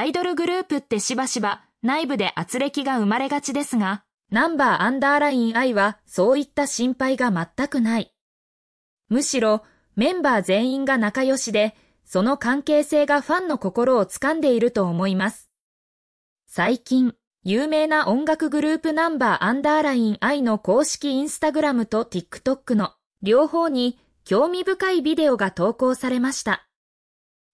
アイドルグループってしばしば内部で圧力が生まれがちですが、ナンバーアンダーライン I はそういった心配が全くない。むしろメンバー全員が仲良しで、その関係性がファンの心を掴んでいると思います。最近、有名な音楽グループナンバーアンダーライン I の公式インスタグラムと TikTok の両方に興味深いビデオが投稿されました。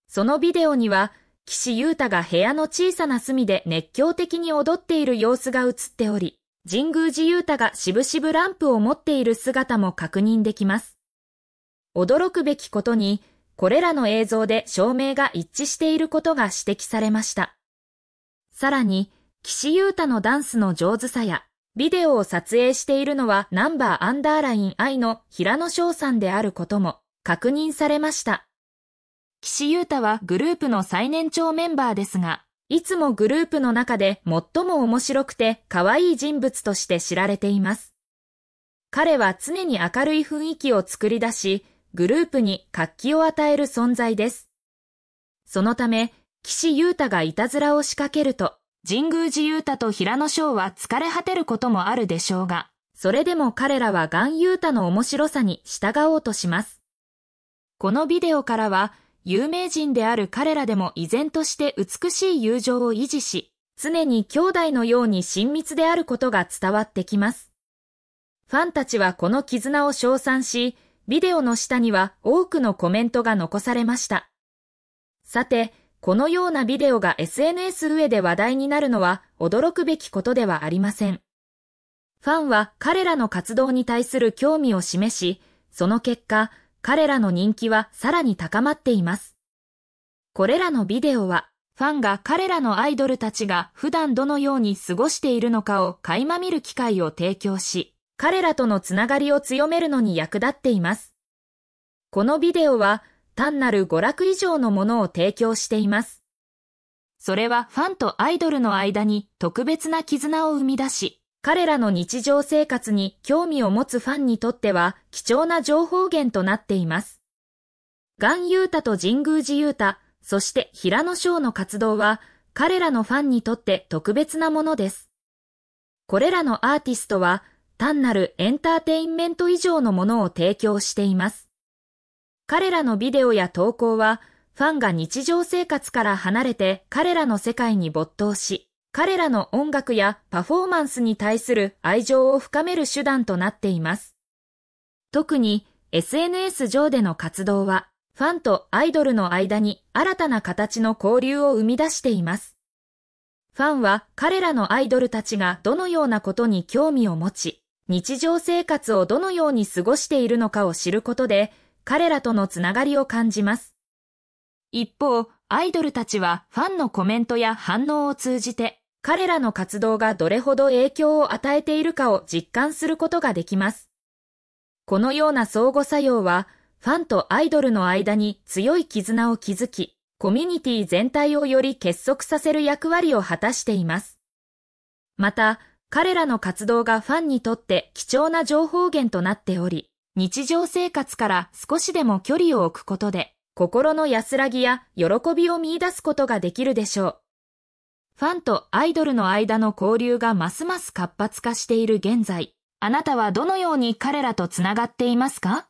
そのビデオには岸優太が部屋の小さな隅で熱狂的に踊っている様子が映っており、神宮寺優太がしぶしぶランプを持っている姿も確認できます。驚くべきことに、これらの映像で照明が一致していることが指摘されました。さらに、岸優太のダンスの上手さや、ビデオを撮影しているのはナンバーアンダーライン I の平野翔さんであることも確認されました。岸優太はグループの最年長メンバーですが、いつもグループの中で最も面白くて可愛い人物として知られています。彼は常に明るい雰囲気を作り出し、グループに活気を与える存在です。そのため、岸優太がいたずらを仕掛けると、神宮寺優太と平野翔は疲れ果てることもあるでしょうが、それでも彼らはガン優太の面白さに従おうとします。このビデオからは、有名人である彼らでも依然として美しい友情を維持し、常に兄弟のように親密であることが伝わってきます。ファンたちはこの絆を称賛し、ビデオの下には多くのコメントが残されました。さて、このようなビデオが SNS 上で話題になるのは驚くべきことではありません。ファンは彼らの活動に対する興味を示し、その結果、彼らの人気はさらに高まっています。これらのビデオは、ファンが彼らのアイドルたちが普段どのように過ごしているのかを垣間見る機会を提供し、彼らとのつながりを強めるのに役立っています。このビデオは、単なる娯楽以上のものを提供しています。それはファンとアイドルの間に特別な絆を生み出し、彼らの日常生活に興味を持つファンにとっては貴重な情報源となっています。ガンユータと神宮寺ユータ、そして平野翔の活動は彼らのファンにとって特別なものです。これらのアーティストは単なるエンターテインメント以上のものを提供しています。彼らのビデオや投稿はファンが日常生活から離れて彼らの世界に没頭し、彼らの音楽やパフォーマンスに対する愛情を深める手段となっています。特に SNS 上での活動は、ファンとアイドルの間に新たな形の交流を生み出しています。ファンは彼らのアイドルたちがどのようなことに興味を持ち、日常生活をどのように過ごしているのかを知ることで、彼らとのつながりを感じます。一方、アイドルたちはファンのコメントや反応を通じて、彼らの活動がどれほど影響を与えているかを実感することができます。このような相互作用は、ファンとアイドルの間に強い絆を築き、コミュニティ全体をより結束させる役割を果たしています。また、彼らの活動がファンにとって貴重な情報源となっており、日常生活から少しでも距離を置くことで、心の安らぎや喜びを見出すことができるでしょう。ファンとアイドルの間の交流がますます活発化している現在、あなたはどのように彼らとつながっていますか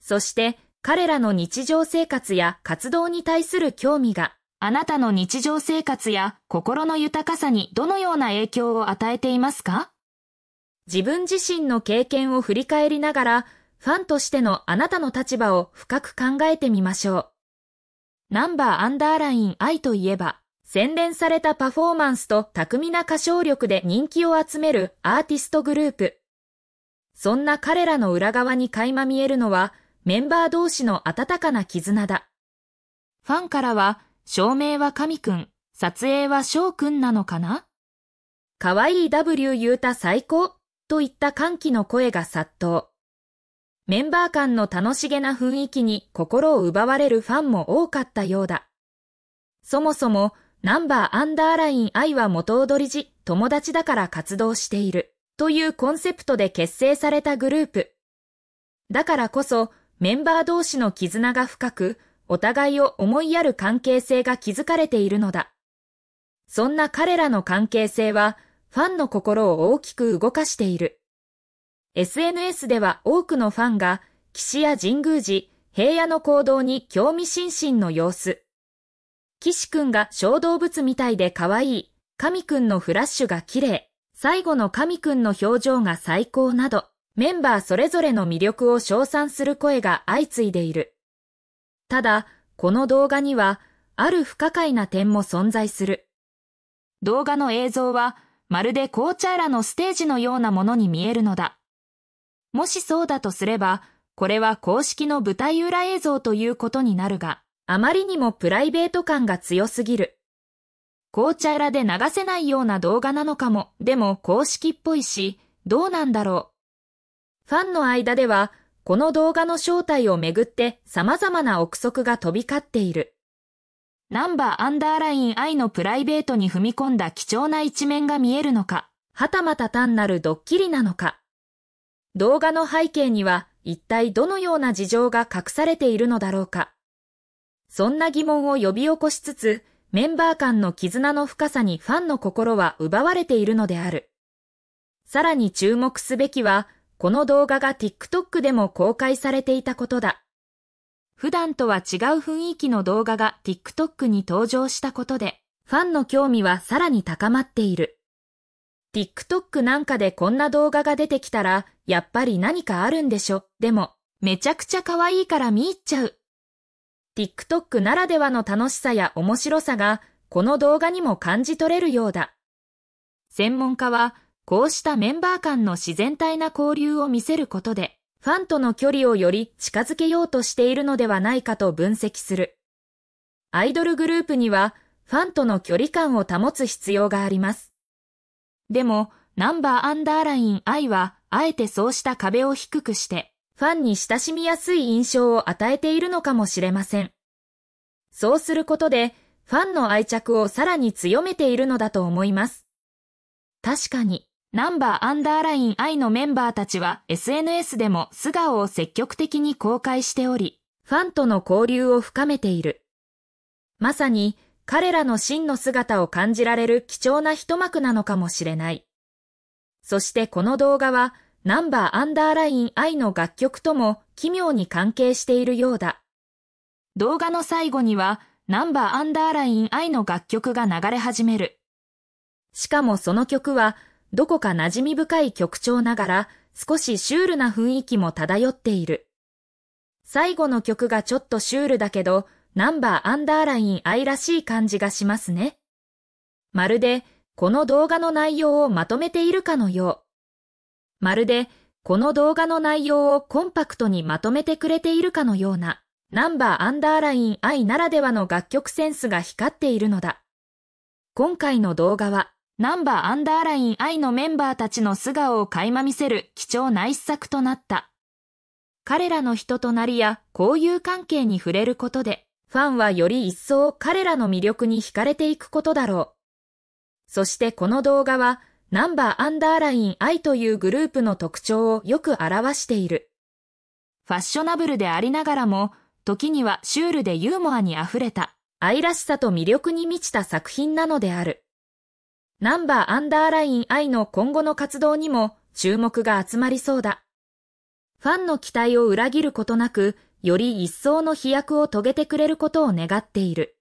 そして、彼らの日常生活や活動に対する興味が、あなたの日常生活や心の豊かさにどのような影響を与えていますか自分自身の経験を振り返りながら、ファンとしてのあなたの立場を深く考えてみましょう。ナンバーアンダーライン愛といえば、洗練されたパフォーマンスと巧みな歌唱力で人気を集めるアーティストグループ。そんな彼らの裏側に垣間見えるのは、メンバー同士の温かな絆だ。ファンからは、照明は神くん、撮影は翔くんなのかな可愛い W 言うた最高といった歓喜の声が殺到。メンバー間の楽しげな雰囲気に心を奪われるファンも多かったようだ。そもそも、ナンバーアンダーライン愛は元踊り時、友達だから活動している。というコンセプトで結成されたグループ。だからこそ、メンバー同士の絆が深く、お互いを思いやる関係性が築かれているのだ。そんな彼らの関係性は、ファンの心を大きく動かしている。SNS では多くのファンが、岸や神宮寺、平野の行動に興味津々の様子。岸くんが小動物みたいで可愛い、神くんのフラッシュが綺麗、最後の神くんの表情が最高など、メンバーそれぞれの魅力を称賛する声が相次いでいる。ただ、この動画には、ある不可解な点も存在する。動画の映像は、まるで紅茶らのステージのようなものに見えるのだ。もしそうだとすれば、これは公式の舞台裏映像ということになるが、あまりにもプライベート感が強すぎる。紅茶らで流せないような動画なのかも、でも公式っぽいし、どうなんだろう。ファンの間では、この動画の正体をめぐって様々な憶測が飛び交っている。ナンバーアンダーライン I のプライベートに踏み込んだ貴重な一面が見えるのか、はたまた単なるドッキリなのか。動画の背景には一体どのような事情が隠されているのだろうか。そんな疑問を呼び起こしつつ、メンバー間の絆の深さにファンの心は奪われているのである。さらに注目すべきは、この動画が TikTok でも公開されていたことだ。普段とは違う雰囲気の動画が TikTok に登場したことで、ファンの興味はさらに高まっている。TikTok なんかでこんな動画が出てきたら、やっぱり何かあるんでしょ。でも、めちゃくちゃ可愛いから見入っちゃう。TikTok ならではの楽しさや面白さがこの動画にも感じ取れるようだ。専門家は、こうしたメンバー間の自然体な交流を見せることで、ファンとの距離をより近づけようとしているのではないかと分析する。アイドルグループには、ファンとの距離感を保つ必要があります。でも、ナンバーアンダーライン I は、あえてそうした壁を低くして、ファンに親しみやすい印象を与えているのかもしれません。そうすることで、ファンの愛着をさらに強めているのだと思います。確かに、ナンバーアンダーライン愛のメンバーたちは SNS でも素顔を積極的に公開しており、ファンとの交流を深めている。まさに、彼らの真の姿を感じられる貴重な一幕なのかもしれない。そしてこの動画は、ナンバーアンダーライン I の楽曲とも奇妙に関係しているようだ。動画の最後には、ナンバーアンダーライン I の楽曲が流れ始める。しかもその曲は、どこか馴染み深い曲調ながら、少しシュールな雰囲気も漂っている。最後の曲がちょっとシュールだけど、ナンバーアンダーライン I らしい感じがしますね。まるで、この動画の内容をまとめているかのよう。まるでこの動画の内容をコンパクトにまとめてくれているかのような、ナンバーアンダーライン I ならではの楽曲センスが光っているのだ。今回の動画は、ナンバーアンダーライン I のメンバーたちの素顔を垣間見せる貴重な一作となった。彼らの人となりや交友関係に触れることで、ファンはより一層彼らの魅力に惹かれていくことだろう。そしてこの動画は、ナンバーアンダーライン I というグループの特徴をよく表している。ファッショナブルでありながらも、時にはシュールでユーモアに溢れた、愛らしさと魅力に満ちた作品なのである。ナンバーアンダーライン I の今後の活動にも注目が集まりそうだ。ファンの期待を裏切ることなく、より一層の飛躍を遂げてくれることを願っている。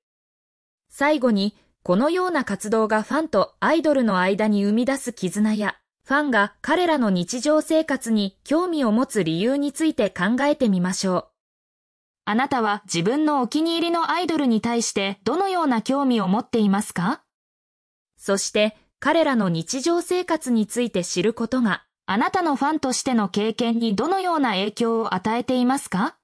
最後に、このような活動がファンとアイドルの間に生み出す絆や、ファンが彼らの日常生活に興味を持つ理由について考えてみましょう。あなたは自分のお気に入りのアイドルに対してどのような興味を持っていますかそして彼らの日常生活について知ることがあなたのファンとしての経験にどのような影響を与えていますか